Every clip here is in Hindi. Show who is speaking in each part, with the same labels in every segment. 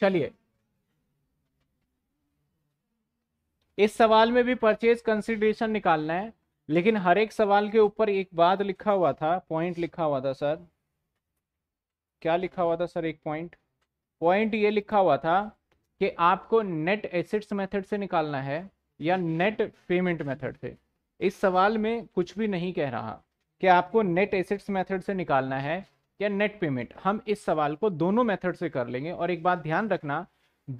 Speaker 1: चलिए इस सवाल में भी परचेज कंसिडरेशन निकालना है लेकिन हर एक सवाल के ऊपर एक बात लिखा हुआ था पॉइंट लिखा हुआ था सर क्या लिखा हुआ था सर एक पॉइंट पॉइंट ये लिखा हुआ था कि आपको नेट एसेट्स मेथड से निकालना है या नेट पेमेंट मेथड से इस सवाल में कुछ भी नहीं कह रहा कि आपको नेट एसेट्स मेथड से निकालना है या नेट पेमेंट हम इस सवाल को दोनों मेथड से कर लेंगे और एक बात ध्यान रखना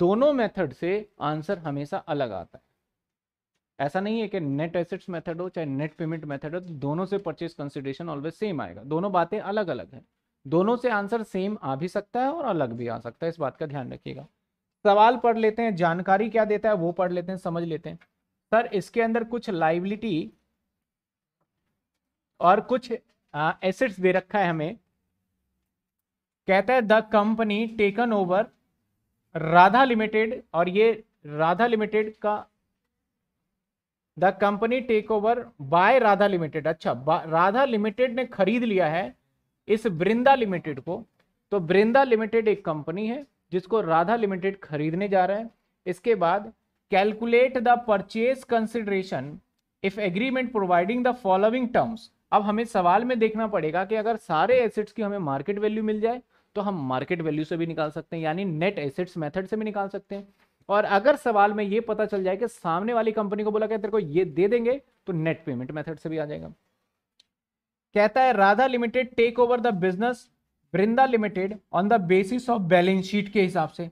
Speaker 1: दोनों मेथड से आंसर हमेशा अलग आता है ऐसा नहीं है कि नेट एसेट्स मेथड हो चाहे नेट पेमेंट मेथड हो तो दोनों से परचेज कंसिडरेशन ऑलवेज सेम आएगा दोनों बातें अलग अलग हैं दोनों से आंसर सेम आ भी सकता है और अलग भी आ सकता है इस बात का ध्यान रखिएगा सवाल पढ़ लेते हैं जानकारी क्या देता है वो पढ़ लेते हैं समझ लेते हैं सर इसके अंदर कुछ लाइबिलिटी और कुछ एसेट्स दे रखा है हमें कहता है the company taken over Radha limited और ये राधा लिमिटेड का the company take over by Radha limited अच्छा राधा लिमिटेड ने खरीद लिया है इस वृंदा लिमिटेड को तो वृंदा लिमिटेड एक कंपनी है जिसको राधा लिमिटेड खरीदने जा रहा है इसके बाद calculate the purchase consideration if agreement providing the following terms अब हमें सवाल में देखना पड़ेगा कि अगर सारे एसेट्स की हमें मार्केट वैल्यू मिल जाए तो हम मार्केट वैल्यू से भी निकाल सकते हैं यानी नेट एसेट्स मेथड से भी निकाल सकते हैं और अगर सवाल में ये पता चल जाए कि सामने वाली कंपनी को बोला गया तेरे को ये दे देंगे तो नेट पेमेंट मेथड से भी आ जाएगा कहता है Radha limited take over the business Vrinda limited on the basis of balance sheet के हिसाब से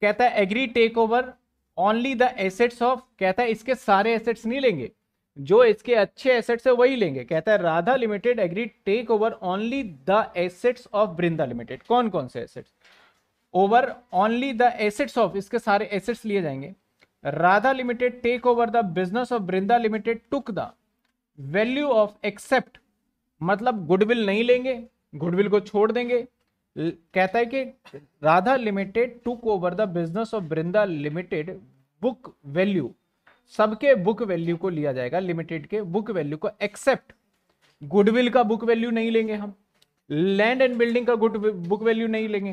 Speaker 1: कहता है agree take over only the assets of कहता है इसके सारे एसेट्स नहीं लेंगे जो इसके अच्छे एसेट्स है वही लेंगे कहता है Radha limited agree take over only the assets of Brinda limited कौन कौन से assets over only the assets of इसके सारे एसेट्स लिए जाएंगे Radha limited take over the business of Brinda limited took the value of except मतलब गुडविल नहीं लेंगे गुडविल को छोड़ देंगे कहता है कि Radha limited took over the business of Brinda limited book value सबके बुक वैल्यू को लिया जाएगा लिमिटेड के बुक वैल्यू को एक्सेप्ट गुडविल का बुक वैल्यू नहीं लेंगे हम लैंड एंड बिल्डिंग का गुड बुक वैल्यू नहीं लेंगे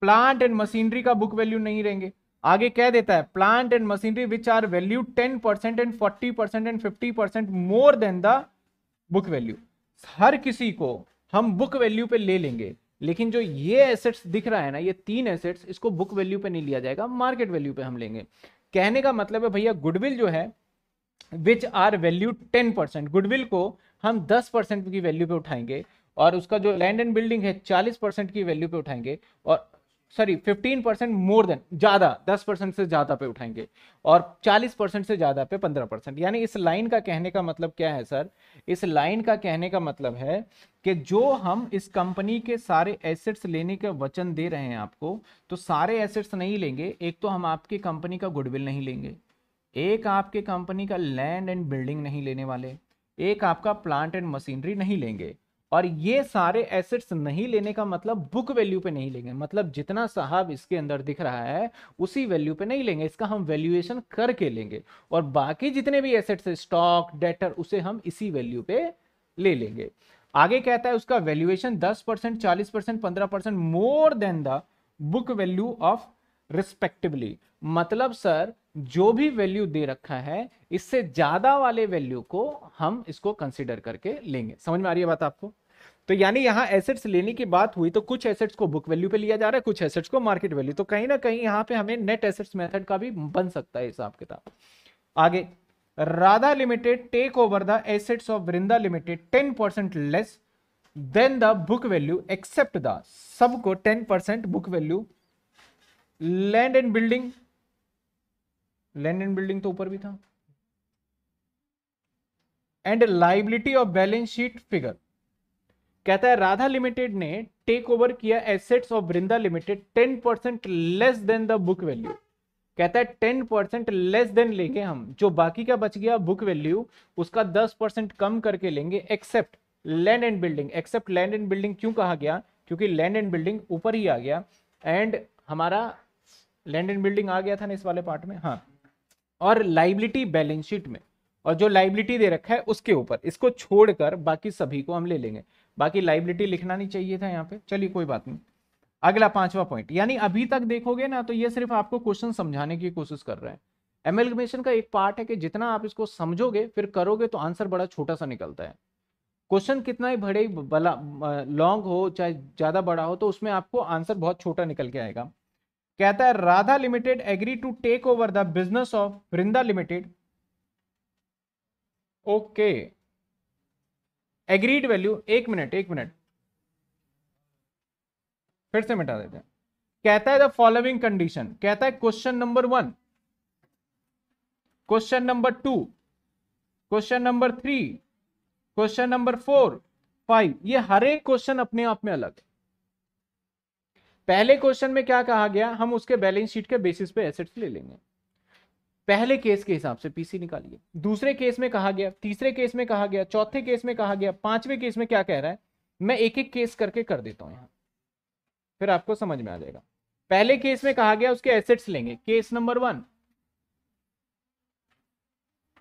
Speaker 1: प्लांट एंड मशीनरी का बुक वैल्यू नहीं लेंगे आगे कह देता है plant and machinery which are value ten percent and forty percent and fifty percent more than the book value हर किसी को हम बुक वैल्यू पे ले लेंगे लेकिन जो ये एसेट्स दिख रहा है ना ये तीन एसेट्स इसको बुक वैल्यू पे नहीं लिया जाएगा मार्केट वैल्यू पे हम लेंगे कहने का मतलब है भैया गुडविल जो है which are value ten percent goodwill को हम दस परसेंट की वैल्यू पे उठाएंगे और उसका जो लैंड एंड बिल्डिंग है चालीस परसेंट की वैल्यू पे उठाएंगे और सॉरी 15 परसेंट मोर देन ज़्यादा 10 परसेंट से ज़्यादा पे उठाएंगे और 40 परसेंट से ज़्यादा पे 15 परसेंट यानी इस लाइन का कहने का मतलब क्या है सर इस लाइन का कहने का मतलब है कि जो हम इस कंपनी के सारे एसेट्स लेने का वचन दे रहे हैं आपको तो सारे एसेट्स नहीं लेंगे एक तो हम आपकी कंपनी का गुडविल नहीं लेंगे एक आपके कंपनी का लैंड एंड बिल्डिंग नहीं लेने वाले एक आपका प्लांट एंड मशीनरी नहीं लेंगे और ये सारे एसेट्स नहीं लेने का मतलब बुक वैल्यू पे नहीं लेंगे मतलब जितना साहब इसके अंदर दिख रहा है उसी वैल्यू पे नहीं लेंगे इसका हम वैल्यूएशन करके लेंगे और बाकी जितने भी एसेट्स है स्टॉक डेटर उसे हम इसी वैल्यू पे ले लेंगे आगे कहता है उसका वैल्यूएशन दस परसेंट चालीस परसेंट पंद्रह percent more than the book value of respectively मतलब सर जो भी वैल्यू दे रखा है इससे ज्यादा वाले वैल्यू को हम इसको कंसिडर करके लेंगे समझ में आ रही है बात आपको तो यानी यहां एसेट्स लेने की बात हुई तो कुछ एसेट्स को बुक वैल्यू पे लिया जा रहा है कुछ एसेट्स को मार्केट वैल्यू तो कहीं ना कहीं यहां पे हमें नेट एसेट्स मेथड का भी बन सकता है हिसाब किताब आगे Radha limited take over the assets of Vrinda limited ten percent less than the book value except the सबको ten percent book value land and building land and building तो ऊपर भी था and liability of balance sheet figure कहता है राधा लिमिटेड ने टेक ओवर किया assets of Vrinda limited ten percent less than the book value कहता है टेन परसेंट लेस देन लेके हम जो बाकी का बच गया बुक वैल्यू उसका दस परसेंट कम करके लेंगे except land and building except land and building क्यों कहा गया क्योंकि लैंड एंड बिल्डिंग ऊपर ही आ गया एंड हमारा लैंड एंड बिल्डिंग आ गया था ना इस वाले पार्ट में हाँ और लाइबिलिटी बैलेंस शीट में और जो लाइबिलिटी दे रखा है उसके ऊपर इसको छोड़कर बाकी सभी को हम ले लेंगे बाकी लाइबिलिटी लिखना नहीं चाहिए था यहाँ पे चलिए कोई बात नहीं अगला पांचवा पॉइंट यानी अभी तक देखोगे ना तो ये सिर्फ आपको क्वेश्चन समझाने की कोशिश कर रहा है एमेलगमेशन का एक पार्ट है कि जितना आप इसको समझोगे फिर करोगे तो आंसर बड़ा छोटा सा निकलता है क्वेश्चन कितना ही बड़े बला लॉन्ग हो चाहे ज़्यादा बड़ा हो तो उसमें आपको आंसर बहुत छोटा निकल के आएगा कहता है Radha limited agree to take over the business of Vrinda limited okay agreed value एक मिनट एक मिनट फिर से मिटा देते हैं कहता है द फॉलोइंग कंडीशन कहता है question number one question number two question number three question number four five ये हर एक क्वेश्चन अपने आप में अलग है पहले क्वेश्चन में क्या कहा गया हम उसके बैलेंस शीट के बेसिस पे एसेट्स ले लेंगे पहले केस के हिसाब से पीसी निकालिए दूसरे केस में कहा गया तीसरे केस में कहा गया चौथे केस में कहा गया पांचवें केस में क्या कह रहा है मैं एक एक केस करके कर देता हूं यहां फिर आपको समझ में आ जाएगा पहले केस में कहा गया उसके एसेट्स लेंगे केस नंबर वन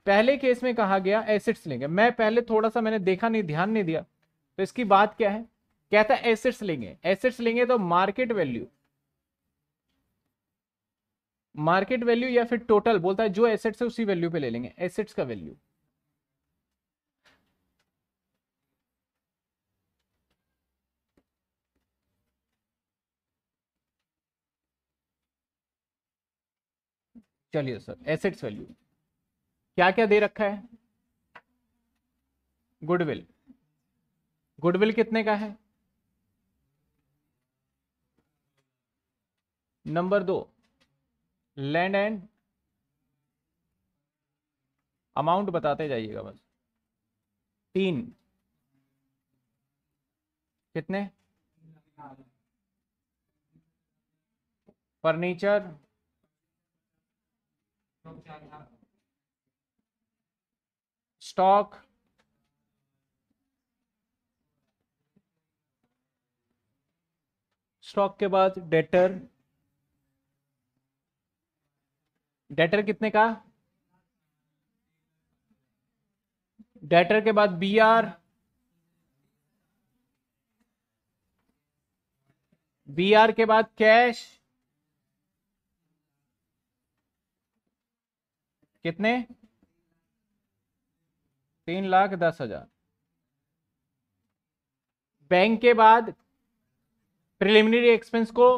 Speaker 1: पहले केस में कहा गया एसेट्स लेंगे मैं पहले थोड़ा सा मैंने देखा नहीं ध्यान नहीं दिया तो इसकी बात क्या है कहता है एसेट्स लेंगे एसेट्स लेंगे तो मार्केट वैल्यू मार्केट वैल्यू या फिर टोटल बोलता है जो एसेट्स है उसी वैल्यू पे ले लेंगे एसेट्स का वैल्यू चलिए सर एसेट्स वैल्यू क्या क्या दे रखा है गुडविल गुडविल कितने का है नंबर दो लैंड एंड अमाउंट बताते जाइएगा बस तीन कितने फर्नीचर स्टॉक स्टॉक के बाद डेटर डेटर कितने का डेटर के बाद बी आर बी आर के बाद कैश कितने तीन लाख दस हजार बैंक के बाद प्रिलिमिनरी एक्सपेंस को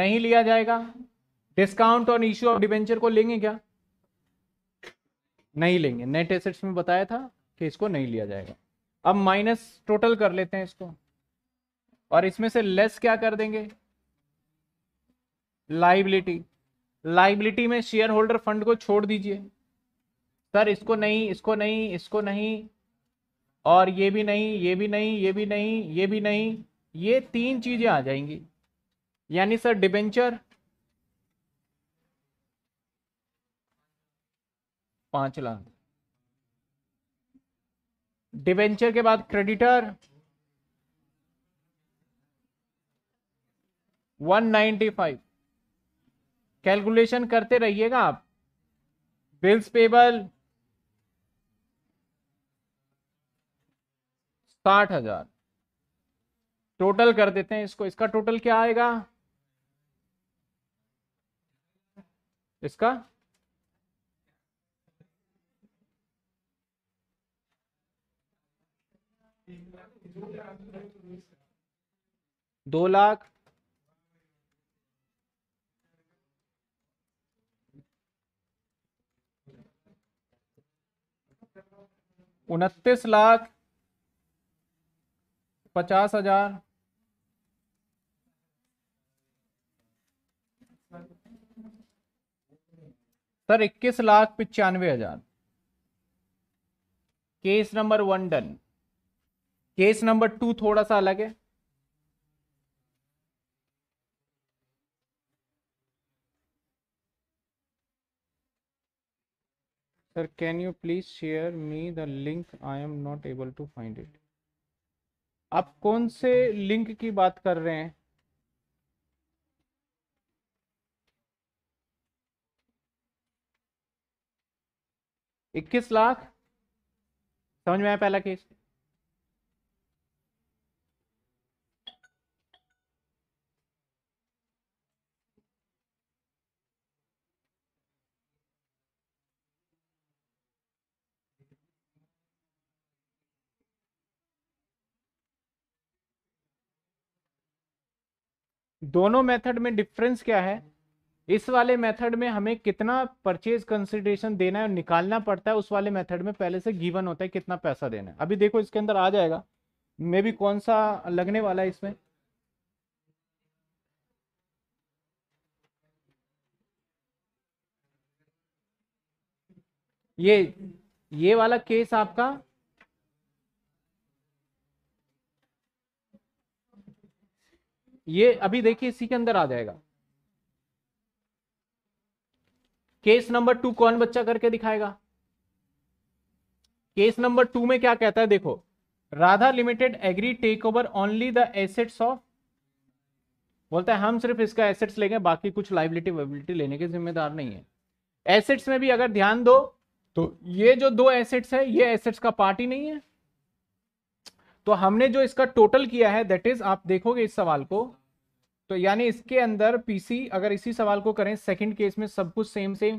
Speaker 1: नहीं लिया जाएगा discount on issue of debenture को लेंगे क्या नहीं लेंगे नेट एसेट्स में बताया था कि इसको नहीं लिया जाएगा अब माइनस टोटल कर लेते हैं इसको और इसमें से लेस क्या कर देंगे लाइबिलिटी लाइबिलिटी में शेयर होल्डर फंड को छोड़ दीजिए सर इसको नहीं इसको नहीं इसको नहीं और ये भी नहीं ये भी नहीं ये भी नहीं ये भी नहीं ये तीन चीज़ें आ जाएंगी यानी सर डिबेंचर पांच लाख डिवेंचर के बाद creditor one ninety five calculation करते रहिएगा आप बिल्स पेबल साठ हजार टोटल कर देते हैं इसको इसका टोटल क्या आएगा इसका दो लाख उनतीस लाख पचास हजार सर इक्कीस लाख पिचानवे हजार case number one done case number two थोड़ा सा अलग है sir can you please share me the link I am not able to find it आप कौन से लिंक की बात कर रहे हैं इक्कीस लाख समझ में आया पहला केस दोनों मेथड में डिफरेंस क्या है इस वाले मेथड में हमें कितना परचेज कंसिडरेशन देना है और निकालना पड़ता है उस वाले मेथड में पहले से गिवन होता है कितना पैसा देना है अभी देखो इसके अंदर आ जाएगा मे भी कौन सा लगने वाला है इसमें ये ये वाला केस आपका ये अभी देखिए इसी के अंदर आ जाएगा केस नंबर टू कौन बच्चा करके दिखाएगा केस नंबर टू में क्या कहता है देखो Radha limited agree take over only the assets of बोलता है हम सिर्फ इसका एसेट्स लेंगे बाकी कुछ लाइबिलिटी वाइबिलिटी लेने के जिम्मेदार नहीं है एसेट्स में भी अगर ध्यान दो तो ये जो दो एसेट्स है ये एसेट्स का पार्ट ही नहीं है तो हमने जो इसका टोटल किया है दैट इज आप देखोगे इस सवाल को तो यानी इसके अंदर पीसी अगर इसी सवाल को करें सेकंड केस में सब कुछ सेम सेम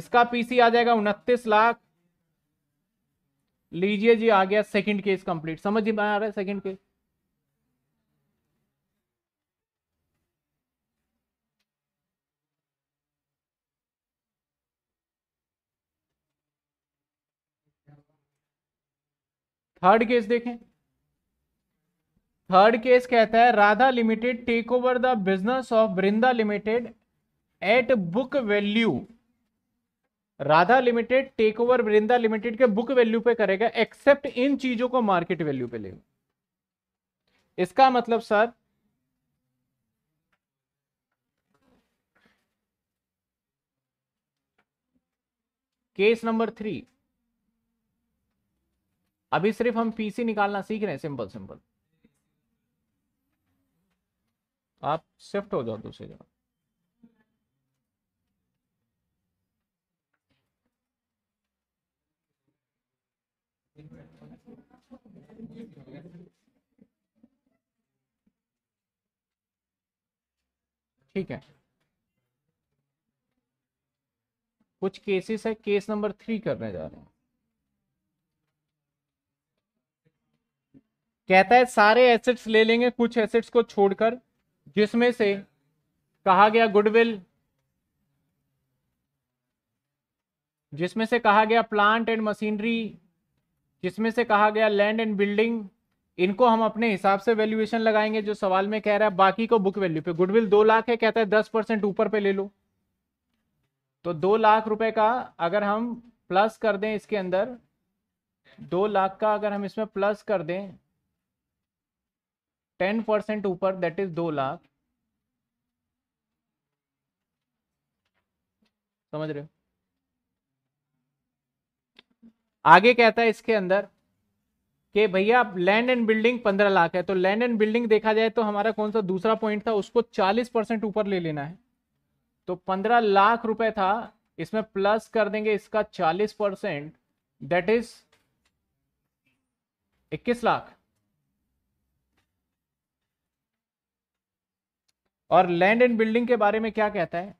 Speaker 1: इसका पीसी आ जाएगा उनतीस लाख लीजिए जी आ गया सेकंड केस कंप्लीट समझ में आ रहा है सेकंड केस थर्ड केस देखें थर्ड केस कहता है Radha limited take over the business of Vrinda limited at book value Radha limited take over Vrinda limited के बुक वैल्यू पे करेगा एक्सेप्ट इन चीजों को मार्केट वैल्यू पे लेगा इसका मतलब सर केस नंबर थ्री अभी सिर्फ हम पीसी निकालना सीख रहे हैं सिंपल सिंपल आप शिफ्ट हो जाओ दूसरी जगह ठीक है कुछ केसेस है केस नंबर थ्री करने जा रहे हैं कहता है सारे एसेट्स ले लेंगे कुछ एसेट्स को छोड़कर जिसमें से कहा गया गुडविल जिसमें से कहा गया प्लांट एंड मशीनरी जिसमें से कहा गया लैंड एंड बिल्डिंग इनको हम अपने हिसाब से वैल्यूएशन लगाएंगे जो सवाल में कह रहा है बाकी को बुक वैल्यू पे गुडविल दो लाख है कहता है दस परसेंट ऊपर पे ले लो तो दो लाख रुपए का अगर हम प्लस कर दें इसके अंदर दो लाख का अगर हम इसमें प्लस कर दें टेन परसेंट ऊपर दैट इज दो लाख समझ रहे हो आगे कहता है इसके अंदर कि भैया लैंड एंड बिल्डिंग पंद्रह लाख है तो लैंड एंड बिल्डिंग देखा जाए तो हमारा कौन सा दूसरा पॉइंट था उसको चालीस परसेंट ऊपर ले लेना है तो पंद्रह लाख रुपए था इसमें प्लस कर देंगे इसका चालीस परसेंट दैट इज इक्कीस लाख और लैंड एंड बिल्डिंग के बारे में क्या कहता है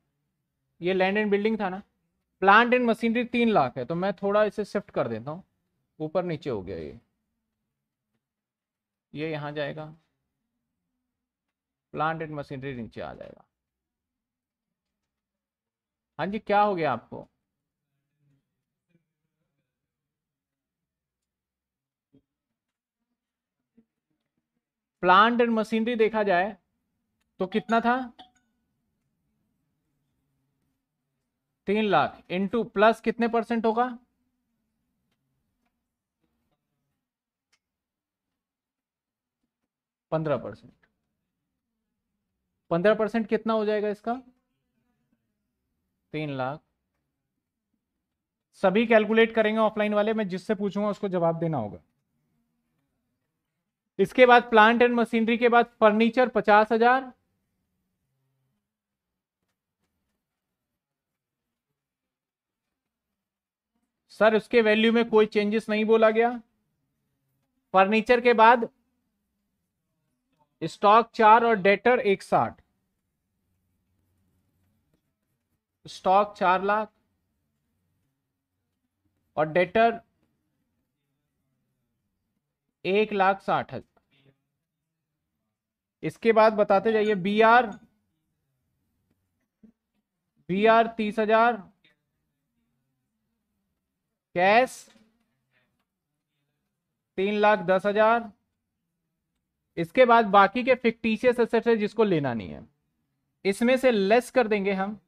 Speaker 1: ये लैंड एंड बिल्डिंग था ना प्लांट एंड मशीनरी तीन लाख है तो मैं थोड़ा इसे शिफ्ट कर देता हूँ ऊपर नीचे हो गया ये ये यहाँ जाएगा प्लांट एंड मशीनरी नीचे आ जाएगा हाँ जी क्या हो गया आपको प्लांट एंड मशीनरी देखा जाए तो कितना था तीन लाख इंटू प्लस कितने परसेंट होगा पंद्रह परसेंट पंद्रह परसेंट कितना हो जाएगा इसका तीन लाख सभी कैलकुलेट करेंगे ऑफलाइन वाले मैं जिससे पूछूंगा उसको जवाब देना होगा इसके बाद प्लांट एंड मशीनरी के बाद फर्नीचर पचास हजार सर उसके वैल्यू में कोई चेंजेस नहीं बोला गया फर्नीचर के बाद स्टॉक चार और डेटर एक साठ स्टॉक चार लाख और डेटर एक लाख साठ हजार इसके बाद बताते जाइए बी आर बी आर तीस हजार कैश तीन लाख दस हजार इसके बाद बाकी के फिक्टिशियस एसेट्स है जिसको लेना नहीं है इसमें से लेस कर देंगे हम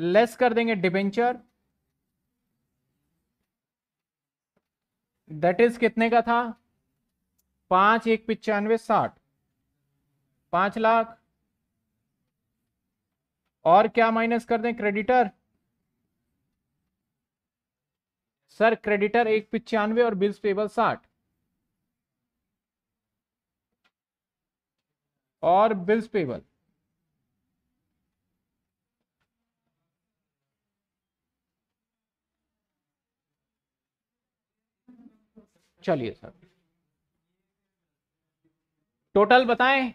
Speaker 1: लेस कर देंगे डिबेंचर दैट इज कितने का था पांच एक पिचानवे साठ पांच लाख और क्या माइनस कर दें क्रेडिटर सर क्रेडिटर एक पिचानवे और बिल्स पेबल साठ और बिल्स पेबल चलिए सर टोटल बताएं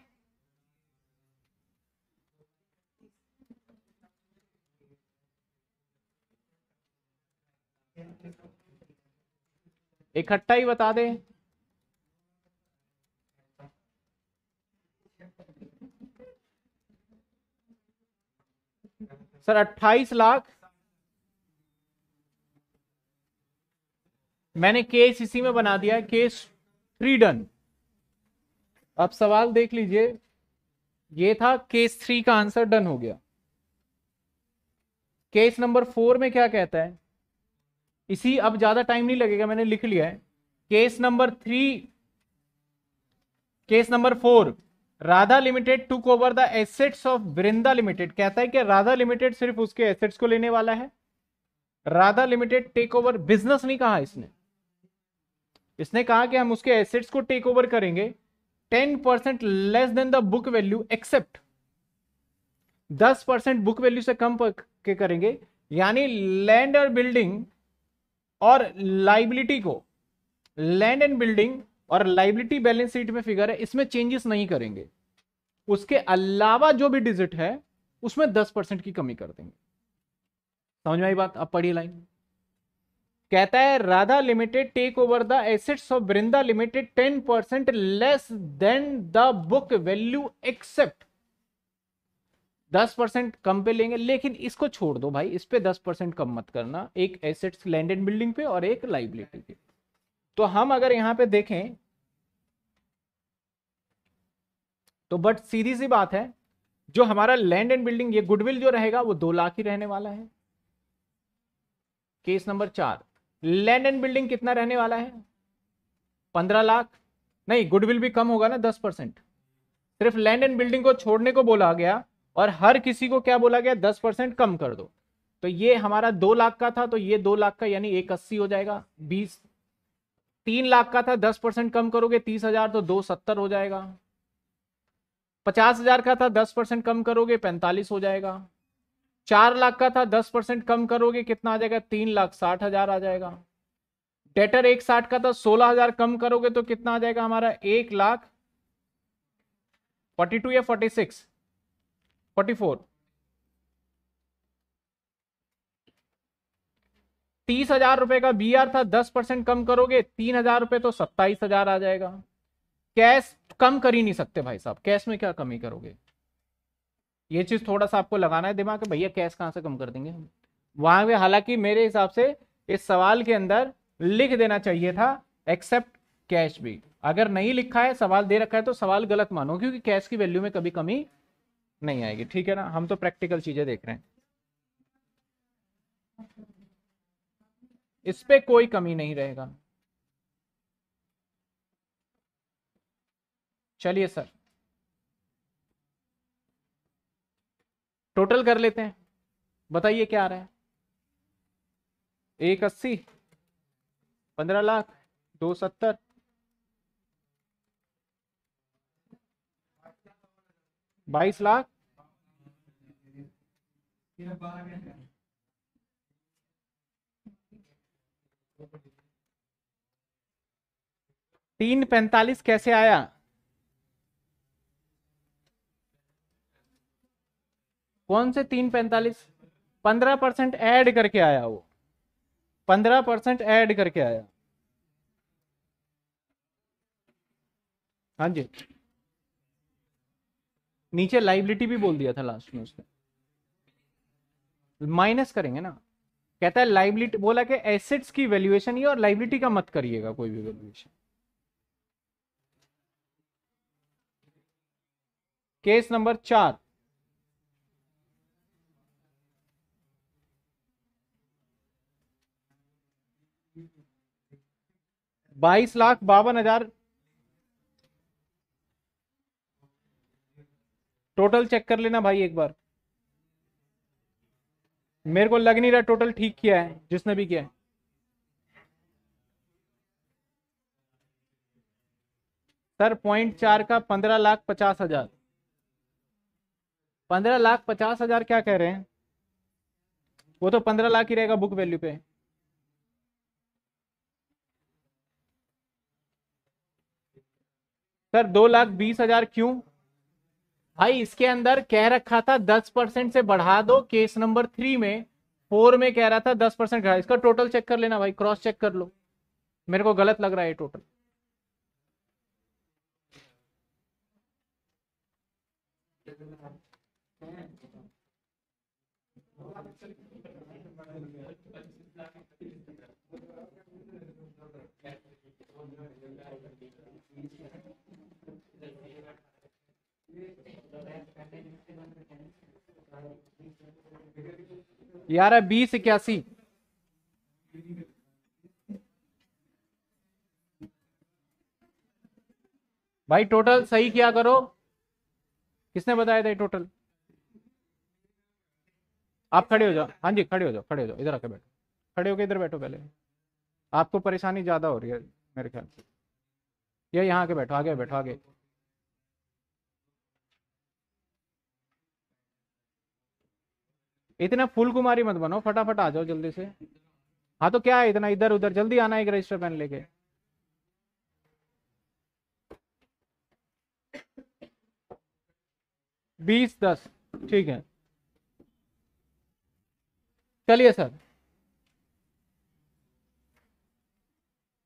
Speaker 1: इकट्ठा ही बता दे सर अट्ठाईस लाख मैंने केस इसी में बना दिया केस थ्री डन अब सवाल देख लीजिए ये था केस थ्री का आंसर डन हो गया केस नंबर फोर में क्या कहता है इसी अब ज़्यादा टाइम नहीं लगेगा मैंने लिख लिया है case number three case number four Radha limited to cover the assets of Vrinda limited कहता है कि राधा लिमिटेड सिर्फ उसके एसेट्स को लेने वाला है Radha limited take over business नहीं कहा इसने इसने कहा कि हम उसके एसेट्स को टेक ओवर करेंगे ten percent less than the book value except दस परसेंट बुक वैल्यू से कम के करेंगे यानी लैंड और बिल्डिंग और लाइबिलिटी को लैंड एंड बिल्डिंग और लाइबिलिटी बैलेंस शीट में फिगर है इसमें चेंजेस नहीं करेंगे उसके अलावा जो भी डिजिट है उसमें दस परसेंट की कमी कर देंगे समझ में आई बात अब पढ़िए लाइन कहता है Radha limited take over the assets of Vrinda limited ten percent less than the book value except दस परसेंट कम पे लेंगे लेकिन इसको छोड़ दो भाई इस पे दस परसेंट कम मत करना एक एसेट्स लैंड एंड बिल्डिंग पे और एक लाइबिलिटी पे तो हम अगर यहां पे देखें तो बट सीधी सी बात है जो हमारा लैंड एंड बिल्डिंग ये गुडविल जो रहेगा वो दो लाख ही रहने वाला है केस नंबर चार लैंड एंड बिल्डिंग कितना रहने वाला है पंद्रह लाख नहीं गुडविल भी कम होगा ना दस परसेंट सिर्फ लैंड एंड बिल्डिंग को छोड़ने को बोला गया और हर किसी को क्या बोला गया दस परसेंट कम कर दो तो ये हमारा दो लाख का था तो ये दो लाख का यानी एक अस्सी हो जाएगा बीस तीन लाख का था दस परसेंट कम करोगे तीस हजार तो दो सत्तर हो जाएगा पचास हजार का था दस परसेंट कम करोगे पैंतालीस हो जाएगा चार लाख का था दस परसेंट कम करोगे कितना आ जाएगा तीन लाख साठ हजार आ जाएगा डेटर एक साठ का था सोलह हजार कम करोगे तो कितना आ जाएगा हमारा एक लाख फोर्टी टू या फोर्टी सिक्स 44 तीस हजार रुपए का बी आर था दस परसेंट कम करोगे तीन हजार रुपए तो सत्ताईस हजार आ जाएगा कैश कम कर ही नहीं सकते भाई साहब कैश में क्या कमी करोगे ये चीज थोड़ा सा आपको लगाना है दिमाग भैया कैश कहां से कम कर देंगे वहां पे हालांकि मेरे हिसाब से इस सवाल के अंदर लिख देना चाहिए था एक्सेप्ट कैश भी अगर नहीं लिखा है सवाल दे रखा है तो सवाल गलत मानो क्योंकि कैश की वैल्यू में कभी कमी नहीं आएगी ठीक है ना हम तो प्रैक्टिकल चीजें देख रहे हैं इस पे कोई कमी नहीं रहेगा चलिए सर टोटल कर लेते हैं बताइए क्या आ रहा है एक अस्सी पंद्रह लाख दो सत्तर बाईस लाख तीन पैंतालीस कैसे आया कौन से तीन पैंतालीस पंद्रह परसेंट एड करके आया वो पंद्रह परसेंट एड करके आया हाँ जी नीचे लाइबिलिटी भी बोल दिया था लास्ट में उसने माइनस करेंगे ना कहता है लाइबिलिटी बोला कि एसेट्स की वैल्यूएशन ही और लाइबिलिटी का मत करिएगा कोई भी वैल्यूएशन केस नंबर चार बाईस लाख बावन हजार टोटल चेक कर लेना भाई एक बार मेरे को लग नहीं रहा टोटल ठीक किया है जिसने भी किया है सर पॉइंट चार का पंद्रह लाख पचास हजार पंद्रह लाख पचास हजार क्या कह रहे हैं वो तो पंद्रह लाख ही रहेगा बुक वैल्यू पे सर दो लाख बीस हजार क्यों भाई इसके अंदर कह रखा था दस परसेंट से बढ़ा दो केस नंबर थ्री में फोर में कह रहा था दस परसेंट इसका टोटल चेक कर लेना भाई क्रॉस चेक कर लो मेरे को गलत लग रहा है टोटल है बीस इक्यासी भाई टोटल सही क्या करो किसने बताया था टोटल आप खड़े हो जाओ हाँ जी खड़े हो जाओ खड़े हो जाओ इधर आके बैठो खड़े होके इधर बैठो पहले आपको परेशानी ज़्यादा हो रही है मेरे ख्याल से या यहाँ आके बैठो आगे बैठो आगे इतना फुल कुमारी मत बनो फटाफट आ जाओ जल्दी से हाँ तो क्या है इतना इधर उधर जल्दी आना एक रजिस्टर पेन लेके बीस दस ठीक है चलिए सर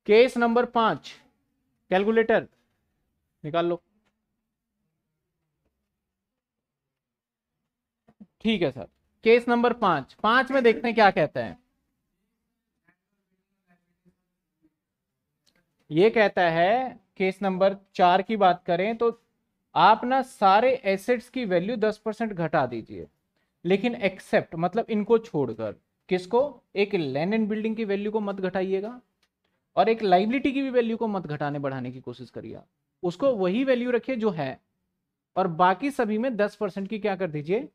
Speaker 1: केस नंबर पांच कैलकुलेटर निकाल लो ठीक है सर केस नंबर पांच पांच में देखते हैं क्या कहता है ये कहता है केस नंबर चार की बात करें तो आप ना सारे एसेट्स की वैल्यू दस परसेंट घटा दीजिए लेकिन एक्सेप्ट मतलब इनको छोड़कर किसको एक लैंड एंड बिल्डिंग की वैल्यू को मत घटाइएगा और एक लाइबिलिटी की भी वैल्यू को मत घटाने बढ़ाने की कोशिश करिए उसको वही वैल्यू रखिए जो है और बाकी सभी में दस परसेंट की क्या कर दीजिए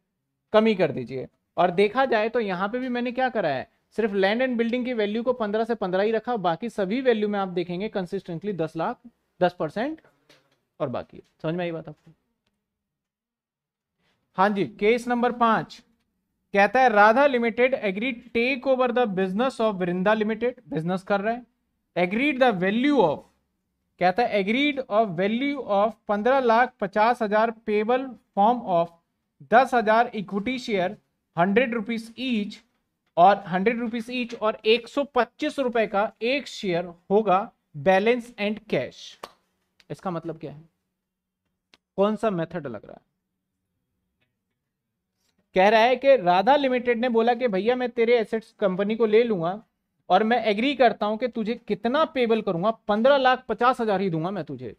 Speaker 1: कमी कर दीजिए और देखा जाए तो यहाँ पे भी मैंने क्या करा है सिर्फ लैंड एंड बिल्डिंग की वैल्यू को पंद्रह से पंद्रह ही रखा बाकी सभी वैल्यू में आप देखेंगे कंसिस्टेंटली दस लाख दस परसेंट और बाकी समझ में आई बात आपको हाँ जी केस नंबर पांच कहता है Radha limited agree take over the business of Vrinda limited business कर रहे हैं एग्रीड द वैल्यू ऑफ कहता है एग्रीड ऑफ वैल्यू ऑफ पंद्रह लाख पचास हजार पेबल फॉर्म ऑफ दस हजार equity share hundred rupees each और हंड्रेड रुपीज ईच और एक सौ पच्चीस रुपए का एक शेयर होगा बैलेंस एंड कैश इसका मतलब क्या है कौन सा मेथड लग रहा है कह रहा है कि राधा लिमिटेड ने बोला कि भैया मैं तेरे एसेट्स कंपनी को ले लूंगा और मैं एग्री करता हूं कि तुझे कितना पेबल करूंगा पंद्रह लाख पचास हजार ही दूंगा मैं तुझे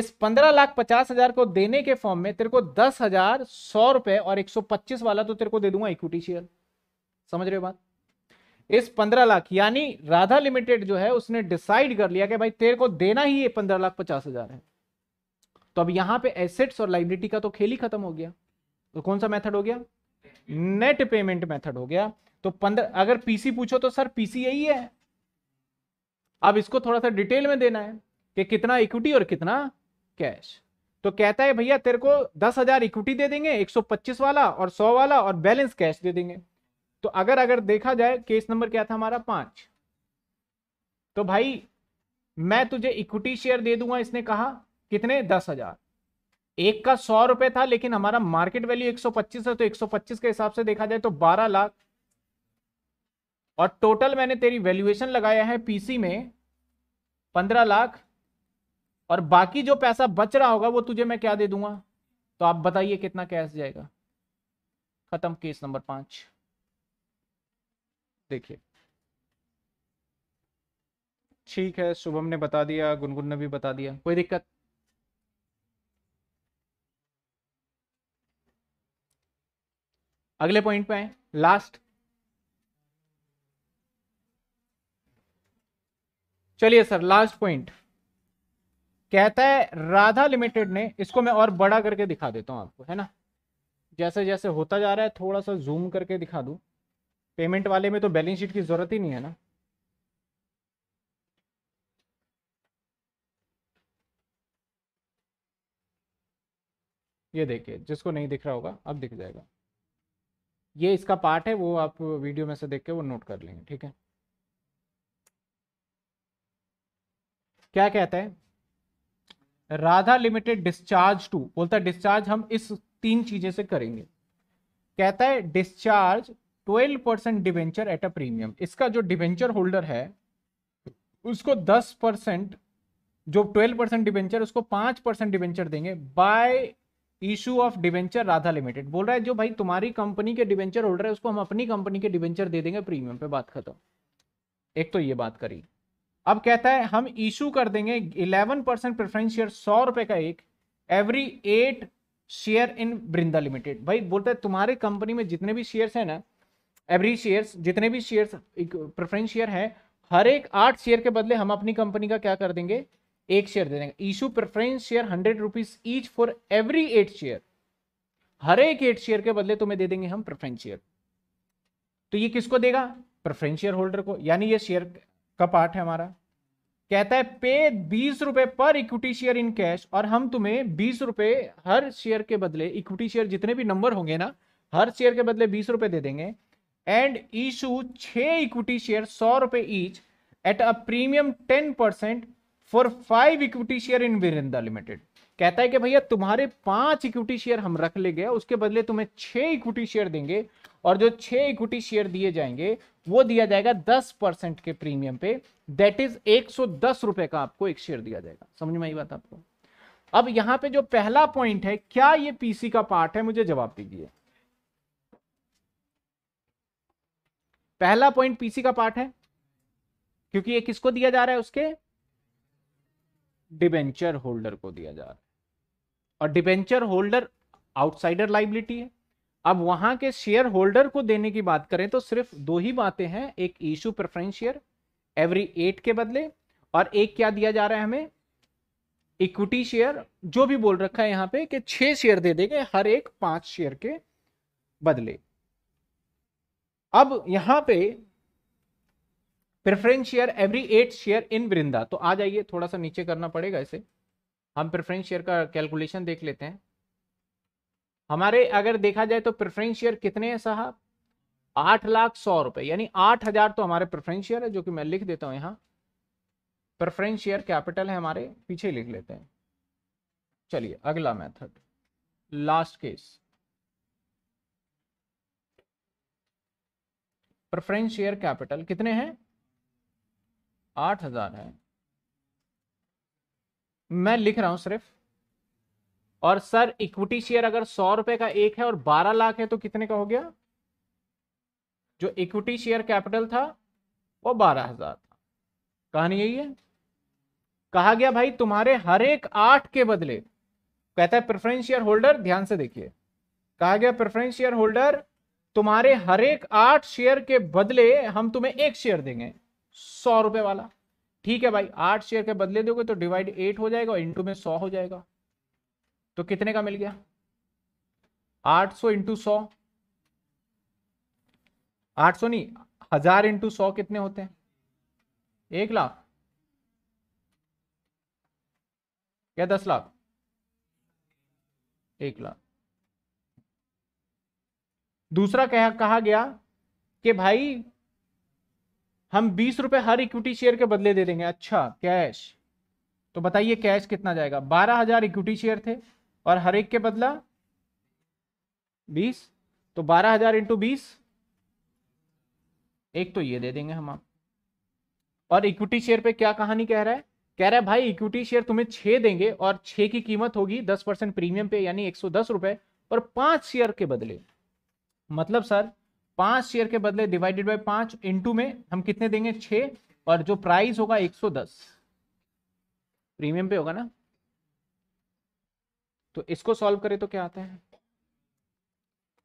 Speaker 1: इस पंद्रह लाख पचास हजार को देने के फॉर्म में तेरे को दस हजार सौ रुपए और एक सौ पच्चीस वाला तो तेरे को दे दूंगा इक्विटी शेयर समझ रहे हो बात इस पंद्रह लाख यानी राधा लिमिटेड जो है उसने डिसाइड कर लिया कि भाई तेरे को देना ही ये पंद्रह लाख पचास हजार है तो अब यहां पे एसेट्स और लाइबिलिटी का तो खेल ही खत्म हो गया तो कौन सा मेथड हो गया नेट पेमेंट मेथड हो गया तो पंद्रह अगर पीसी पूछो तो सर पीसी यही है अब इसको थोड़ा सा डिटेल में देना है कि कितना इक्विटी और कितना कैश तो कहता है भैया तेरे को दस हजार इक्विटी दे देंगे एक सौ पच्चीस वाला और सौ वाला और बैलेंस कैश दे देंगे तो अगर अगर देखा जाए केस नंबर क्या था हमारा पांच तो भाई मैं तुझे इक्विटी शेयर दे दूंगा इसने कहा कितने दस हजार एक का सौ रुपए था लेकिन हमारा मार्केट वैल्यू एक सौ पच्चीस है तो एक सौ पच्चीस के हिसाब से देखा जाए तो बारह लाख और टोटल मैंने तेरी वैल्यूएशन लगाया है पीसी में पंद्रह लाख और बाकी जो पैसा बच रहा होगा वो तुझे मैं क्या दे दूंगा तो आप बताइए कितना कैश जाएगा खत्म केस नंबर पांच देखिए ठीक है शुभम ने बता दिया गुनगुन ने भी बता दिया कोई दिक्कत अगले पॉइंट पे आए लास्ट चलिए सर लास्ट पॉइंट कहता है राधा लिमिटेड ने इसको मैं और बड़ा करके दिखा देता हूँ आपको है ना जैसे जैसे होता जा रहा है थोड़ा सा जूम करके दिखा दू पेमेंट वाले में तो बैलेंस शीट की ज़रूरत ही नहीं है ना ये देखिए जिसको नहीं दिख रहा होगा अब दिख जाएगा ये इसका पार्ट है वो आप वीडियो में से देख के वो नोट कर लेंगे ठीक है क्या कहता है राधा लिमिटेड डिस्चार्ज टू बोलता है डिस्चार्ज हम इस तीन चीजें से करेंगे कहता है discharge 12 percent debenture at a premium इसका जो डिवेंचर होल्डर है उसको 10 परसेंट जो 12 परसेंट डिवेंचर उसको 5 परसेंट डिवेंचर देंगे by issue of debenture Radha limited बोल रहा है जो भाई तुम्हारी कंपनी के डिवेंचर होल्डर है उसको हम अपनी कंपनी के डिवेंचर दे देंगे प्रीमियम पे बात खत्म एक तो ये बात करी अब कहता है हम इशू कर देंगे 11 परसेंट प्रेफरेंस शेयर सौ रुपए का एक every eight share in Brinda limited भाई बोलता है तुम्हारे कंपनी में जितने भी शेयर्स हैं ना एवरी शेयर्स जितने भी शेयर्स प्रेफरेंस शेयर है हर एक आठ शेयर के बदले हम अपनी कंपनी का क्या कर देंगे एक शेयर दे देंगे issue preference share hundred rupees each for every eight share हर एक एट शेयर के बदले तुम्हें दे देंगे हम प्रेफरेंस शेयर तो ये किसको देगा प्रेफरेंस शेयर होल्डर को यानी ये शेयर का पार्ट है हमारा कहता है पे बीस रुपए पर इक्विटी शेयर इन कैश और हम तुम्हें बीस रुपए हर शेयर के बदले इक्विटी शेयर जितने भी नंबर होंगे ना हर शेयर के बदले बीस रुपए दे देंगे एंड ईशू छह इक्विटी शेयर सौ रुपए each at a premium ten percent for five equity share in Virendra limited कहता है कि भैया तुम्हारे पांच इक्विटी शेयर हम रख ले गए उसके बदले तुम्हें छह इक्विटी शेयर देंगे और जो छह इक्विटी शेयर दिए जाएंगे वो दिया जाएगा दस परसेंट के प्रीमियम पे दैट इज एक सौ दस रुपए का आपको एक शेयर दिया जाएगा समझ में आई बात आपको अब यहां पे जो पहला पॉइंट है क्या ये पीसी का पार्ट है मुझे जवाब दीजिए पहला पॉइंट पीसी का पार्ट है क्योंकि ये किसको दिया जा रहा है उसके डिबेंचर होल्डर को दिया जा रहा है और डिबेंचर होल्डर आउटसाइडर लाइबिलिटी है अब वहां के शेयर होल्डर को देने की बात करें तो सिर्फ दो ही बातें हैं एक issue preference share every eight के बदले और एक क्या दिया जा रहा है हमें इक्विटी शेयर जो भी बोल रखा है यहां पे कि छह शेयर दे देंगे हर एक पांच शेयर के बदले अब यहां पे preference share every eight share in Vrinda तो आ जाइए थोड़ा सा नीचे करना पड़ेगा इसे हम प्रेफरेंस शेयर का कैलकुलेशन देख लेते हैं हमारे अगर देखा जाए तो प्रेफरेंस शेयर कितने हैं साहब आठ लाख सौ रुपए यानी आठ हजार तो हमारे प्रेफरेंस शेयर है जो कि मैं लिख देता हूं यहाँ प्रेफरेंस शेयर कैपिटल है हमारे पीछे लिख लेते हैं चलिए अगला method last case preference share capital कितने हैं आठ हजार है मैं लिख रहा हूं सिर्फ और सर इक्विटी शेयर अगर सौ रुपए का एक है और बारह लाख है तो कितने का हो गया जो इक्विटी शेयर कैपिटल था वो बारह हजार था कहानी यही है कहा गया भाई तुम्हारे हर एक आठ के बदले कहता है प्रेफरेंस शेयर होल्डर ध्यान से देखिए कहा गया प्रेफरेंस शेयर होल्डर तुम्हारे हर एक आठ शेयर के बदले हम तुम्हें एक शेयर देंगे सौ रुपए वाला ठीक है भाई आठ शेयर के बदले दोगे तो डिवाइड एट हो जाएगा और इंटू में सौ हो जाएगा तो कितने का मिल गया आठ सौ इंटू सौ आठ सौ नहीं हजार इंटू सौ कितने होते हैं एक लाख या दस लाख एक लाख दूसरा कह कहा गया कि भाई हम बीस रुपए हर इक्विटी शेयर के बदले दे देंगे अच्छा कैश तो बताइए कैश कितना जाएगा बारह हजार इक्विटी शेयर थे और हर एक के बदला बीस तो बारह हजार इंटू बीस एक तो ये दे देंगे हम आप और इक्विटी शेयर पे क्या कहानी कह रहा है कह रहा है भाई इक्विटी शेयर तुम्हें छह देंगे और छः की कीमत होगी दस परसेंट प्रीमियम पे यानी एक सौ दस रुपए और पांच शेयर के बदले मतलब सर पांच शेयर के बदले डिवाइडेड बाय पांच इंटू में हम कितने देंगे छ और जो प्राइस होगा 110 प्रीमियम पे होगा ना तो इसको सॉल्व करें तो क्या आता है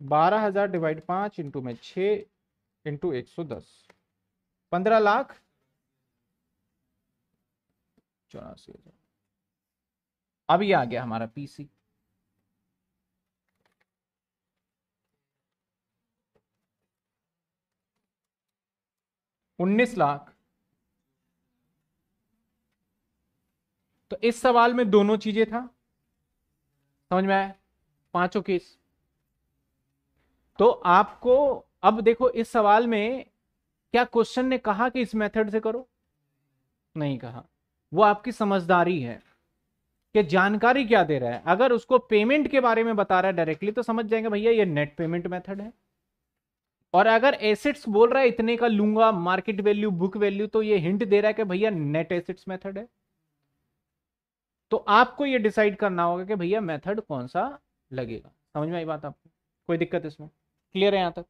Speaker 1: बारह हजार डिवाइड पांच इंटू में छ इंटू एक सौ दस पंद्रह लाख चौरासी हजार अब आ गया हमारा पीसी उन्नीस लाख तो इस सवाल में दोनों चीजें था समझ में आया पांचों केस तो आपको अब देखो इस सवाल में क्या क्वेश्चन ने कहा कि इस मेथड से करो नहीं कहा वो आपकी समझदारी है कि जानकारी क्या दे रहा है अगर उसको पेमेंट के बारे में बता रहा है डायरेक्टली तो समझ जाएंगे भैया ये नेट पेमेंट मेथड है और अगर एसेट्स बोल रहा है इतने का लूंगा मार्केट वैल्यू बुक वैल्यू तो ये हिंट दे रहा है कि भैया नेट एसेट्स मेथड है तो आपको ये डिसाइड करना होगा कि भैया मेथड कौन सा लगेगा समझ में आई बात आपको कोई दिक्कत इसमें क्लियर है यहां तक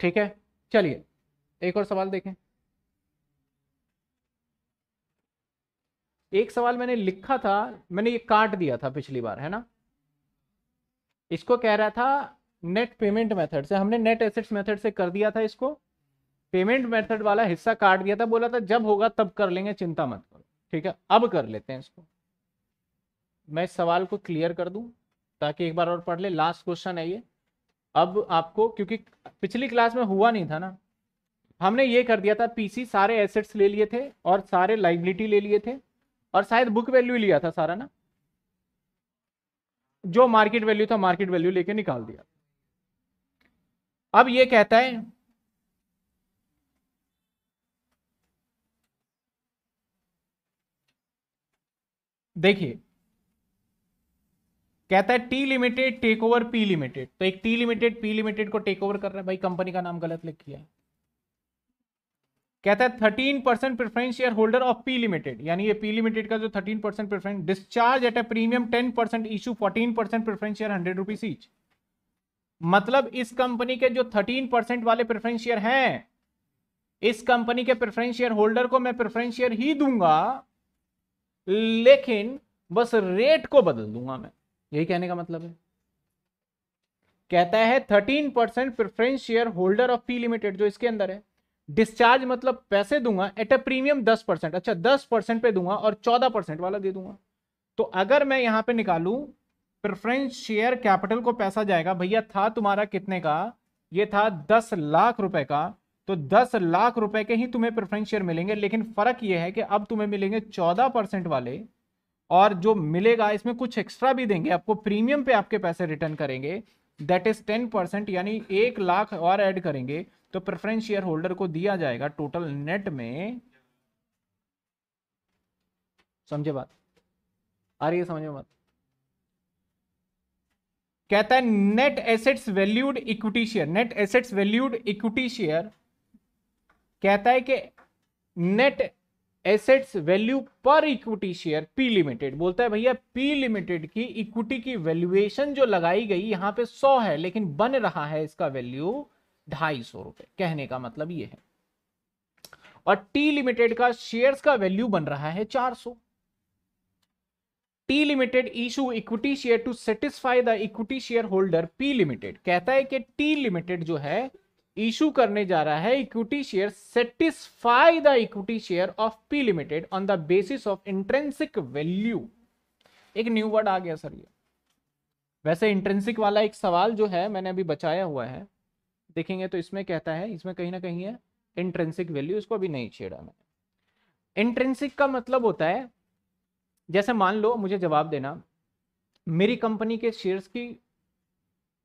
Speaker 1: ठीक है चलिए एक और सवाल देखें एक सवाल मैंने लिखा था मैंने ये काट दिया था पिछली बार है ना इसको कह रहा था नेट पेमेंट मेथड से हमने नेट एसेट्स मेथड से कर दिया था इसको पेमेंट मेथड वाला हिस्सा काट दिया था बोला था जब होगा तब कर लेंगे चिंता मत करो ठीक है अब कर लेते हैं इसको मैं इस सवाल को क्लियर कर दूं ताकि एक बार और पढ़ ले लास्ट क्वेश्चन है ये अब आपको क्योंकि पिछली क्लास में हुआ नहीं था ना हमने ये कर दिया था पीसी सारे एसेट्स ले लिए थे और सारे लाइबिलिटी ले लिए थे और शायद बुक वैल्यू लिया था सारा ना जो मार्केट वैल्यू था मार्केट वैल्यू लेके निकाल दिया अब ये कहता है देखिए कहता है T limited take over P limited तो एक टी लिमिटेड पी लिमिटेड को टेक ओवर कर रहा है भाई कंपनी का नाम गलत लिख किया है कहता है thirteen percent preference share holder of P limited यानी ये पी लिमिटेड का जो thirteen percent preference discharge at a premium ten percent issue fourteen percent preference share hundred rupees each मतलब इस कंपनी के जो थर्टीन परसेंट वाले प्रेफरेंस शेयर हैं इस कंपनी के प्रेफरेंस शेयर होल्डर को मैं प्रेफरेंस शेयर ही दूंगा लेकिन बस रेट को बदल दूंगा मैं यही कहने का मतलब है कहता है thirteen percent preference share holder of P limited जो इसके अंदर है डिस्चार्ज मतलब पैसे दूंगा एट ए प्रीमियम दस परसेंट अच्छा दस परसेंट पे दूंगा और चौदह परसेंट वाला दे दूंगा तो अगर मैं यहां पे निकालू प्रेफरेंस शेयर कैपिटल को पैसा जाएगा भैया था तुम्हारा कितने का ये था दस लाख रुपए का तो दस लाख रुपए के ही तुम्हें प्रेफरेंस शेयर मिलेंगे लेकिन फर्क यह है कि अब तुम्हें मिलेंगे चौदह परसेंट वाले और जो मिलेगा इसमें कुछ एक्स्ट्रा भी देंगे आपको प्रीमियम पे आपके पैसे रिटर्न करेंगे दैट इज टेन परसेंट यानी एक लाख और ऐड करेंगे तो प्रेफरेंस शेयर होल्डर को दिया जाएगा टोटल नेट में समझे बात आ रही है समझ में बात कहता है net assets valued equity share net assets valued equity share कहता है कि net assets value per equity share P limited बोलता है भैया पी लिमिटेड की इक्विटी की वैल्यूएशन जो लगाई गई यहां पे सौ है लेकिन बन रहा है इसका वैल्यू ढाई सौ रुपए कहने का मतलब ये है और टी लिमिटेड का शेयर्स का वैल्यू बन रहा है चार सौ T limited issue equity share to satisfy the equity share holder P limited कहता है कि टी लिमिटेड जो है इशू करने जा रहा है equity share satisfy the equity share of P limited on the basis of intrinsic value एक न्यू वर्ड आ गया सर ये वैसे इंट्रेंसिक वाला एक सवाल जो है मैंने अभी बचाया हुआ है देखेंगे तो इसमें कहता है इसमें कहीं ना कहीं है इंट्रेंसिक वैल्यू इसको अभी नहीं छेड़ा मैंने इंट्रेंसिक का मतलब होता है जैसे मान लो मुझे जवाब देना मेरी कंपनी के शेयर्स की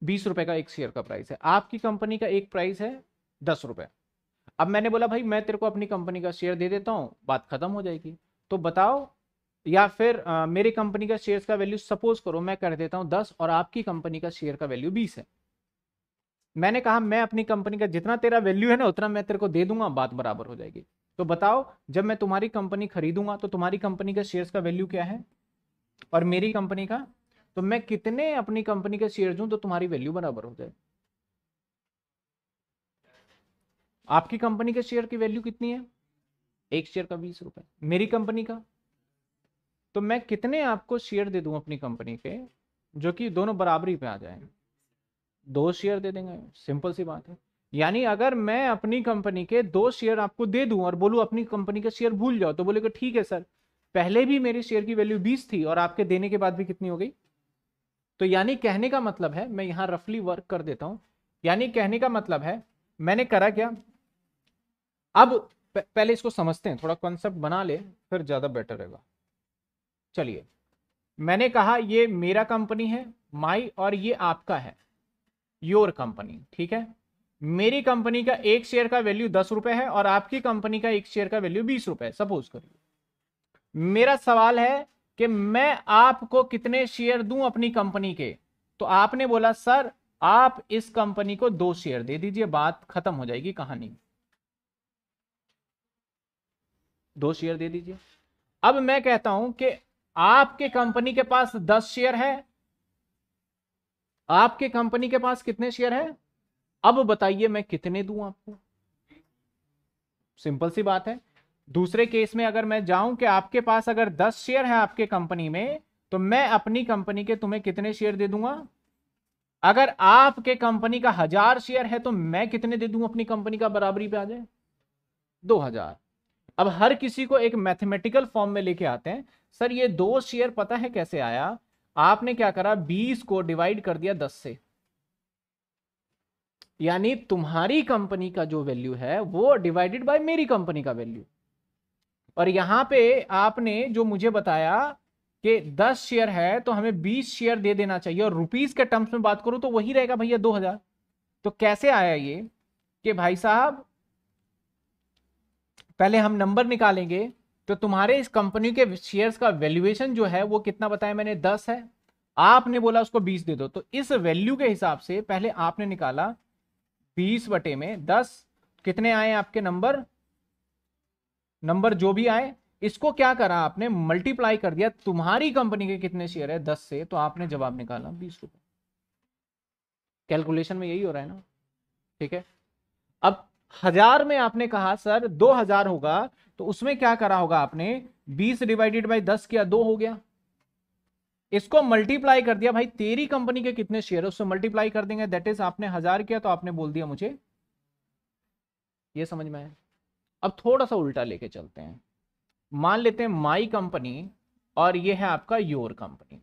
Speaker 1: बीस रुपए का एक शेयर का प्राइस है आपकी कंपनी का एक प्राइस है दस रुपए अब मैंने बोला भाई मैं तेरे को अपनी कंपनी का शेयर दे देता हूँ बात खत्म हो जाएगी तो बताओ या फिर आ, मेरी कंपनी का शेयर का वैल्यू सपोज करो मैं कर देता हूँ दस और आपकी कंपनी का शेयर का वैल्यू बीस है मैंने कहा मैं अपनी कंपनी का जितना तेरा वैल्यू है ना उतना मैं तेरे को दे दूंगा बात बराबर हो जाएगी तो बताओ जब मैं तुम्हारी कंपनी खरीदूंगा तो तुम्हारी कंपनी का शेयर्स का वैल्यू क्या है और मेरी कंपनी का तो मैं कितने अपनी कंपनी के शेयर दू तो तुम्हारी वैल्यू बराबर हो जाए आपकी कंपनी के शेयर की वैल्यू कितनी है एक शेयर का बीस रुपए मेरी कंपनी का तो मैं कितने आपको शेयर दे दूं अपनी कंपनी के जो कि दोनों बराबरी पे आ जाए दो शेयर दे देंगे सिंपल सी बात है यानी अगर मैं अपनी कंपनी के दो शेयर आपको दे दूं और बोलूं अपनी कंपनी के शेयर भूल जाओ तो बोले ठीक है सर पहले भी मेरे शेयर की वैल्यू बीस थी और आपके देने के बाद भी कितनी हो गई तो यानी कहने का मतलब है मैं यहाँ रफली वर्क कर देता हूं यानी कहने का मतलब है मैंने करा क्या अब पहले इसको समझते हैं थोड़ा कॉन्सेप्ट बना ले फिर ज़्यादा बेटर रहेगा चलिए मैंने कहा ये मेरा कंपनी है माई और ये आपका है योर कंपनी ठीक है मेरी कंपनी का एक शेयर का वैल्यू दस रुपए है और आपकी कंपनी का एक शेयर का वैल्यू बीस रुपए सपोज करिए मेरा सवाल है कि मैं आपको कितने शेयर दूं अपनी कंपनी के तो आपने बोला सर आप इस कंपनी को दो शेयर दे दीजिए बात खत्म हो जाएगी कहानी दो शेयर दे दीजिए अब मैं कहता हूं कि आपके कंपनी के पास दस शेयर है आपके कंपनी के पास कितने शेयर है अब बताइए मैं कितने दूं आपको सिंपल सी बात है दूसरे केस में अगर मैं जाऊं कि आपके पास अगर दस शेयर हैं आपके कंपनी में तो मैं अपनी कंपनी के तुम्हें कितने शेयर दे दूंगा अगर आपके कंपनी का हजार शेयर है तो मैं कितने दे दूं अपनी कंपनी का बराबरी पे आ जाए दो हजार अब हर किसी को एक मैथमेटिकल फॉर्म में लेके आते हैं सर ये दो शेयर पता है कैसे आया आपने क्या करा बीस को डिवाइड कर दिया दस से यानी तुम्हारी कंपनी का जो वैल्यू है वो डिवाइडेड बाय मेरी कंपनी का वैल्यू और यहाँ पे आपने जो मुझे बताया कि 10 शेयर है तो हमें 20 शेयर दे देना चाहिए और रुपीस के टर्म्स में बात करूँ तो वही रहेगा भैया 2000 तो कैसे आया ये कि भाई साहब पहले हम नंबर निकालेंगे तो तुम्हारे इस कंपनी के शेयर्स का वैल्यूएशन जो है वो कितना बताया मैंने 10 है आपने बोला उसको 20 दे दो तो इस वैल्यू के हिसाब से पहले आपने निकाला 20 बटे में 10 कितने आए आपके नंबर नंबर जो भी आए इसको क्या करा आपने मल्टीप्लाई कर दिया तुम्हारी कंपनी के कितने शेयर है दस से तो आपने जवाब निकाला बीस रुपए कैलकुलेशन में यही हो रहा है ना ठीक है अब हजार में आपने कहा सर दो हजार होगा तो उसमें क्या करा होगा आपने बीस डिवाइडेड बाई दस किया दो हो गया इसको मल्टीप्लाई कर दिया भाई तेरी कंपनी के कितने शेयर उससे मल्टीप्लाई कर देंगे दैट इज आपने हजार किया तो आपने बोल दिया मुझे ये समझ में आया अब थोड़ा सा उल्टा लेके चलते हैं मान लेते हैं माई कंपनी और ये है आपका योर कंपनी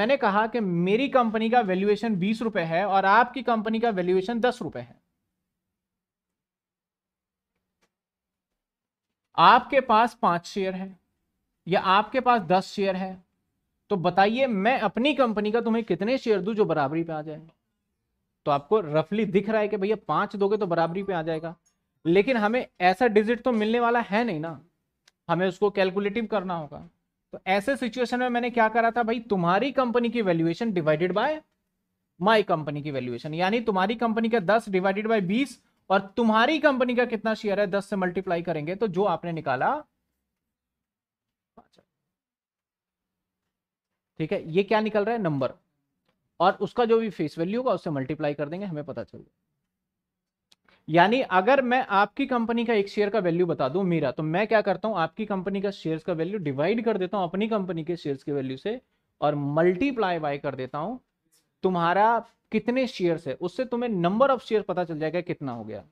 Speaker 1: मैंने कहा कि मेरी कंपनी का वैल्यूएशन बीस रुपए है और आपकी कंपनी का वैल्यूएशन दस रुपए है आपके पास पांच शेयर है या आपके पास दस शेयर है तो बताइए मैं अपनी कंपनी का तुम्हें कितने शेयर दूं जो बराबरी पे आ जाए तो आपको रफली दिख रहा है कि भैया पांच दोगे तो बराबरी पे आ जाएगा लेकिन हमें ऐसा डिजिट तो मिलने वाला है नहीं ना हमें उसको कैलकुलेटिव करना होगा तो ऐसे सिचुएशन में मैंने क्या करा था भाई तुम्हारी कंपनी की valuation divided by my company की वैल्यूएशन यानी तुम्हारी कंपनी का दस डिवाइडेड बाई बीस और तुम्हारी कंपनी का कितना शेयर है दस से मल्टीप्लाई करेंगे तो जो आपने निकाला ठीक है ये क्या निकल रहा है नंबर और उसका जो भी फेस वैल्यू होगा उससे मल्टीप्लाई कर देंगे हमें पता चल जाएगा यानी अगर मैं आपकी कंपनी का एक शेयर का वैल्यू बता दूं मेरा तो मैं क्या करता हूं आपकी कंपनी का शेयर्स का वैल्यू डिवाइड कर देता हूं अपनी कंपनी के शेयर्स के वैल्यू से और मल्टीप्लाई बाय कर देता हूं तुम्हारा कितने शेयर्स है उससे तुम्हें नंबर ऑफ शेयर पता चल जाएगा कितना हो गया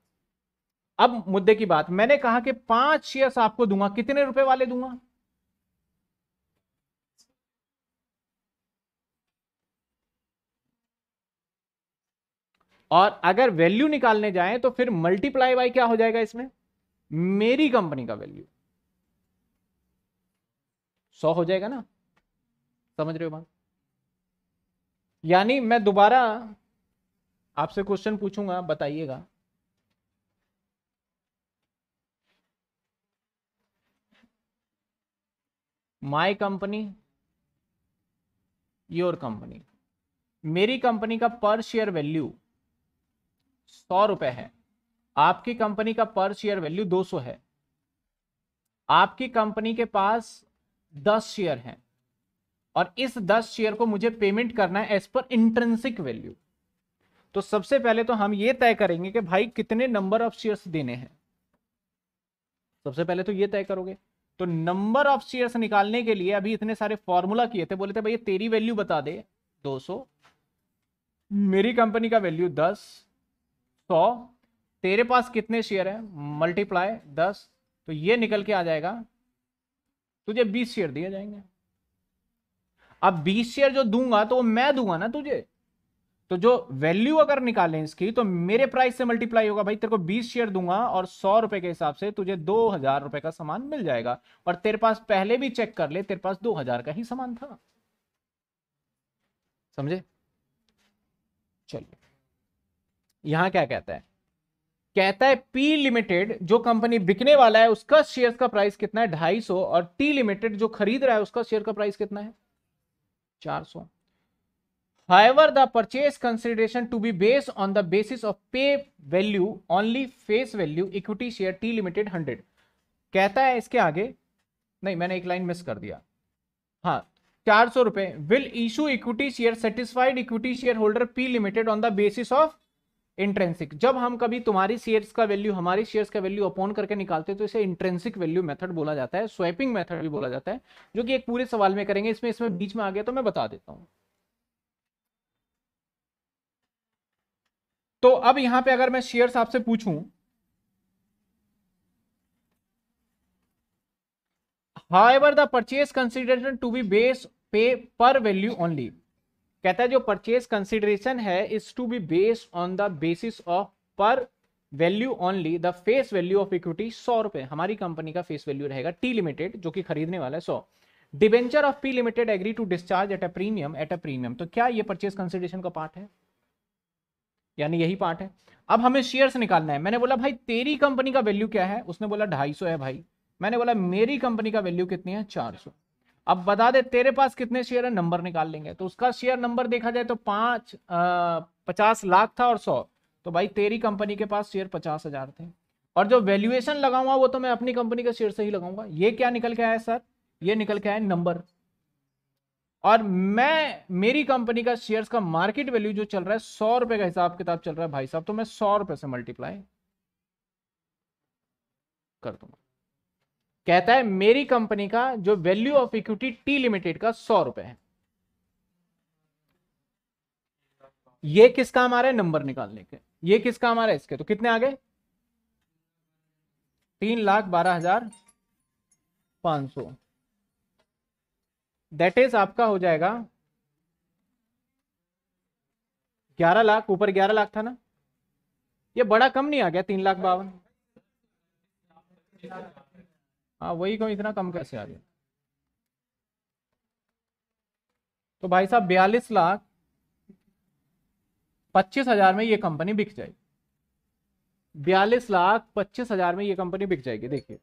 Speaker 1: अब मुद्दे की बात मैंने कहा कि पांच शेयर्स आपको दूंगा कितने रुपए वाले दूंगा और अगर वैल्यू निकालने जाए तो फिर मल्टीप्लाई बाई क्या हो जाएगा इसमें मेरी कंपनी का वैल्यू सौ हो जाएगा ना समझ रहे हो बात यानी मैं दोबारा आपसे क्वेश्चन पूछूंगा बताइएगा माय कंपनी योर कंपनी मेरी कंपनी का पर शेयर वैल्यू सौ रुपए है आपकी कंपनी का पर शेयर वैल्यू दो सौ है आपकी कंपनी के पास दस शेयर हैं और इस दस शेयर को मुझे पेमेंट करना है एज पर इंट्रेंसिक वैल्यू तो सबसे पहले तो हम ये तय करेंगे कि भाई कितने नंबर ऑफ शेयर्स देने हैं सबसे पहले तो ये तय करोगे तो नंबर ऑफ शेयर्स निकालने के लिए अभी इतने सारे फॉर्मूला किए थे बोले थे भाई तेरी वैल्यू बता दे 200 मेरी कंपनी का वैल्यू दस सौ तेरे पास कितने शेयर हैं मल्टीप्लाई दस तो ये निकल के आ जाएगा तुझे बीस शेयर दिए जाएंगे अब बीस शेयर जो दूंगा तो मैं दूंगा ना तुझे तो जो वैल्यू अगर निकालें इसकी तो मेरे प्राइस से मल्टीप्लाई होगा भाई तेरे को बीस शेयर दूंगा और सौ रुपए के हिसाब से तुझे दो हजार रुपए का सामान मिल जाएगा और तेरे पास पहले भी चेक कर ले तेरे पास दो हजार का ही सामान था समझे चलिए यहां क्या कहता है कहता है पी लिमिटेड जो कंपनी बिकने वाला है उसका शेयर का प्राइस कितना है ढाई सौ और टी लिमिटेड जो खरीद रहा है उसका शेयर का प्राइस कितना है चार सौ however the purchase consideration to be based on the basis of pay value only face value equity share T limited hundred कहता है इसके आगे नहीं मैंने एक लाइन मिस कर दिया हाँ चार सौ रुपए will issue equity share satisfied equity share holder P limited on the basis of intrinsic जब हम कभी तुम्हारी शेयर्स का वैल्यू हमारी शेयर्स का वैल्यू अपॉन करके निकालते हैं तो इसे इंट्रेंसिक वैल्यू मेथड बोला जाता है स्वैपिंग मेथड भी बोला जाता है जो कि एक पूरे सवाल में करेंगे इसमें इसमें बीच में आ गया तो मैं बता देता हूं तो अब यहां पे अगर मैं शेयर्स आपसे पूछूं however the purchase consideration to be base पे पर वैल्यू ओनली कहता है जो परचेज कंसिडरेशन है is to be based on the basis of par value only the face value of equity सौ रुपए हमारी कंपनी का फेस वैल्यू रहेगा टी लिमिटेड जो कि खरीदने वाला है सौ debenture of P limited agree to discharge at a premium at a premium तो क्या ये परचेज कंसिडरेशन का पार्ट है यानी यही पार्ट है अब हमें शेयर्स निकालना है मैंने बोला भाई तेरी कंपनी का वैल्यू क्या है उसने बोला ढाई है भाई मैंने बोला मेरी कंपनी का वैल्यू कितनी है चार सौ अब बता दे तेरे पास कितने शेयर है नंबर निकाल लेंगे तो उसका शेयर नंबर देखा जाए तो पांच पचास लाख था और सौ तो भाई तेरी कंपनी के पास शेयर पचास हजार थे और जो वैल्यूएशन लगाऊंगा वो तो मैं अपनी कंपनी के शेयर से ही लगाऊंगा ये क्या निकल के आया सर ये निकल के आया नंबर और मैं मेरी कंपनी का शेयर का मार्केट वैल्यू जो चल रहा है सौ रुपए का हिसाब किताब चल रहा है भाई साहब तो मैं सौ रुपए से मल्टीप्लाई कर दूंगा कहता है मेरी कंपनी का जो value of equity T limited का सौ रुपए है ये किसका हमारा है नंबर निकालने के ये आ रहा है इसके तो कितने आ गए तीन लाख बारह हजार पांच सौ दैट इज आपका हो जाएगा ग्यारह लाख ऊपर ग्यारह लाख था ना ये बड़ा कम नहीं आ गया तीन लाख बावन हाँ वही कम इतना कम कैसे आ गया तो भाई साहब बयालीस लाख पच्चीस हजार में ये कंपनी बिक जाएगी बयालीस लाख पच्चीस हजार में ये कंपनी बिक जाएगी देखिए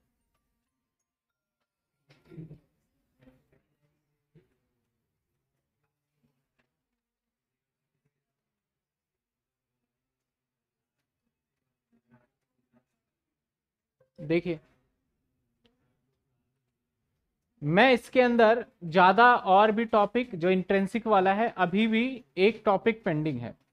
Speaker 1: देखिए मैं इसके अंदर ज़्यादा और भी टॉपिक जो इंट्रेंसिक वाला है अभी भी एक टॉपिक पेंडिंग है